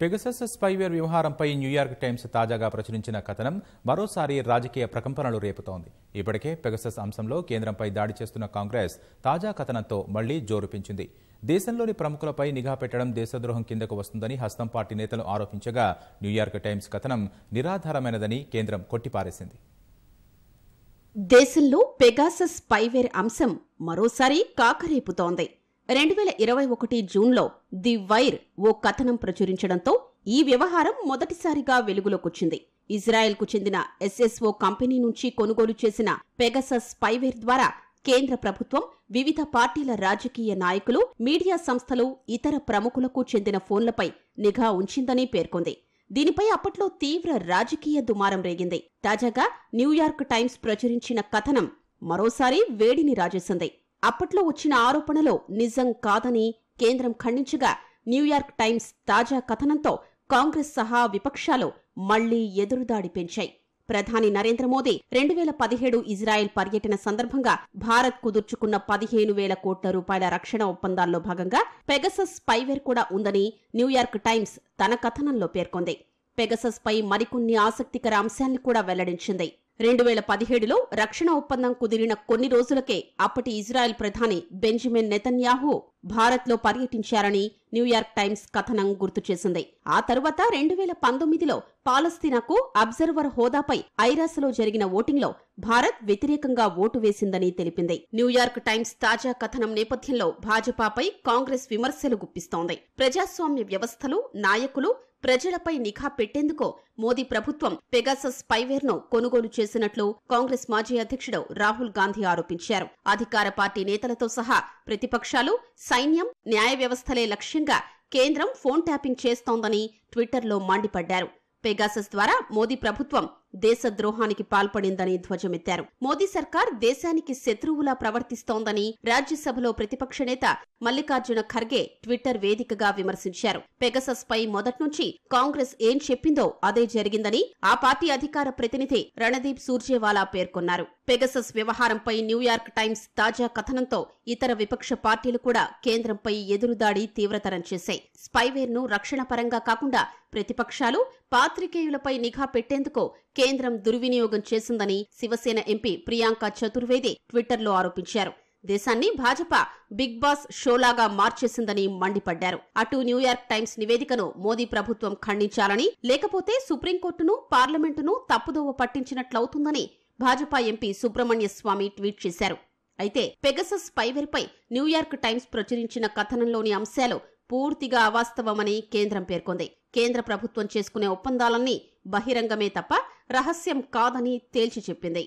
Pegasus spyware వ్యవహారంపై New York Times తాజాగా ప్రచురించిన కథనం మరోసారి రాజకీయ ప్రకంపనలు రేపుతోంది ఇప్పటికే పెగసస్ అంశంలో కేంద్రంపై దాడి చేస్తున్న కాంగ్రెస్ తాజా కథనంతో మళ్లీ జోరుపించింది దేశంలోని ప్రముఖులపై నిఘా పెట్టడం దేశద్రోహం కిందకు వస్తుందని హస్తం పార్టీ నేతలు ఆరోపించగా న్యూయార్క్ టైమ్స్ కథనం నిరాధారమైనదని కేంద్రం కొట్టిపారేసింది దేశంలో పెగాసస్ స్పైవేర్ అంశం మరోసారి కాకరేపుతోంది రెండు వేల ఇరవై ఒకటి జూన్లో ది వైర్ ఓ కథనం ప్రచురించడంతో ఈ వ్యవహారం మొదటిసారిగా వెలుగులోకొచ్చింది ఇజ్రాయెల్కు చెందిన ఎస్ఎస్ఓ కంపెనీ నుంచి కొనుగోలు చేసిన పెగస స్పైవేర్ ద్వారా కేంద్ర ప్రభుత్వం వివిధ పార్టీల రాజకీయ నాయకులు మీడియా సంస్థలు ఇతర ప్రముఖులకు చెందిన ఫోన్లపై నిఘా ఉంచిందని పేర్కొంది దీనిపై అప్పట్లో తీవ్ర రాజకీయ దుమారం రేగింది తాజాగా న్యూయార్క్ టైమ్స్ ప్రచురించిన కథనం మరోసారి వేడిని రాజేసింది అప్పట్లో వచ్చిన ఆరోపణలో నిజం కాదని కేంద్రం ఖండించగా న్యూయార్క్ టైమ్స్ తాజా కథనంతో కాంగ్రెస్ సహా విపక్షాలు మళ్లీ ఎదురుదాడి పెంచాయి ప్రధాని నరేంద్ర మోదీ రెండు వేల పదిహేడు ఇజ్రాయెల్ పర్యటన సందర్భంగా భారత్ కుదుర్చుకున్న పదిహేను వేల కోట్ల రూపాయల రక్షణ ఒప్పందాల్లో భాగంగా పెగసస్ స్పైవేర్ కూడా ఉందని న్యూయార్క్ టైమ్స్ తన కథనంలో పేర్కొంది పెగసస్ పై మరికొన్ని ఆసక్తికర అంశాన్ని కూడా వెల్లడించింది రెండు వేల పదిహేడులో రక్షణ ఒప్పందం కుదిరిన కొన్ని రోజులకే అప్పటి ఇజ్రాయెల్ ప్రధాని బెంజమిన్ నెతన్యాహు భారత్లో పర్యటించారని న్యూయార్క్ టైమ్స్ కథనం గుర్తు చేసింది ఆ తరువాత రెండు వేల పంతొమ్మిదిలో పాలస్తీనాకు అబ్జర్వర్ హోదాపై ఐరాసలో జరిగిన ఓటింగ్లో భారత్ వ్యతిరేకంగా ఓటు వేసిందని తెలిపింది న్యూయార్క్ టైమ్స్ తాజా కథనం నేపథ్యంలో భాజపాపై కాంగ్రెస్ విమర్శలు గుప్పిస్తోంది ప్రజాస్వామ్య వ్యవస్థలు నాయకులు ప్రజలపై నిఘా పెట్టేందుకో మోదీ ప్రభుత్వం పెగాసస్ స్పైవేర్ ను కొనుగోలు చేసినట్లు కాంగ్రెస్ మాజీ అధ్యక్షుడు రాహుల్ గాంధీ ఆరోపించారు అధికార పార్టీ నేతలతో సహా ప్రతిపక్షాలు సైన్యం న్యాయ వ్యవస్థలే లక్ష్యంగా కేంద్రం ఫోన్ ట్యాపింగ్ చేస్తోందని ట్విట్టర్లో మండిపడ్డారు పెగాసస్ ద్వారా మోదీ ప్రభుత్వం దేశద్రోహానికి పాల్పడిందని ధ్వజమెత్తారు మోదీ సర్కార్ దేశానికి శత్రువులా ప్రవర్తిస్తోందని రాజ్యసభలో ప్రతిపక్ష నేత మల్లికార్జున ఖర్గే ట్విట్టర్ వేదికగా విమర్శించారు పెగసస్ పై మొదట్నుంచి కాంగ్రెస్ ఏం చెప్పిందో అదే జరిగిందని ఆ పార్టీ అధికార ప్రతినిధి రణదీప్ సూర్జేవాలా పేర్కొన్నారు పెగసస్ వ్యవహారంపై న్యూయార్క్ టైమ్స్ తాజా కథనంతో ఇతర విపక్ష పార్టీలు కూడా కేంద్రంపై ఎదురుదాడి తీవ్రతరం చేశాయి స్పైవేర్ను రక్షణ పరంగా కాకుండా ప్రతిపక్షాలు పాత్రికేయులపై నిఘా పెట్టేందుకు కేంద్రం దుర్వినియోగం చేసిందని శివసేన ఎంపీ ప్రియాంక చతుర్వేది ట్విట్టర్లో ఆరోపించారు దేశాన్ని భాజపా బిగ్ బాస్ షోలాగా మార్చేసిందని మండిపడ్డారు అటు న్యూయార్క్ టైమ్స్ నివేదికను మోదీ ప్రభుత్వం ఖండించాలని లేకపోతే సుప్రీంకోర్టును పార్లమెంటును తప్పుదోవ పట్టించినట్లవుతుందని భాజపా ఎంపీ సుబ్రహ్మణ్య స్వామి ట్వీట్ చేశారు అయితే పెగసస్ పైవెరిపై న్యూయార్క్ టైమ్స్ ప్రచురించిన కథనంలోని అంశాలు పూర్తిగా అవాస్తవమని కేంద్రం పేర్కొంది కేంద్ర ప్రభుత్వం చేసుకునే ఒప్పందాలన్నీ బహిరంగమే తప్ప రహస్యం కాదని తేల్చి చెప్పింది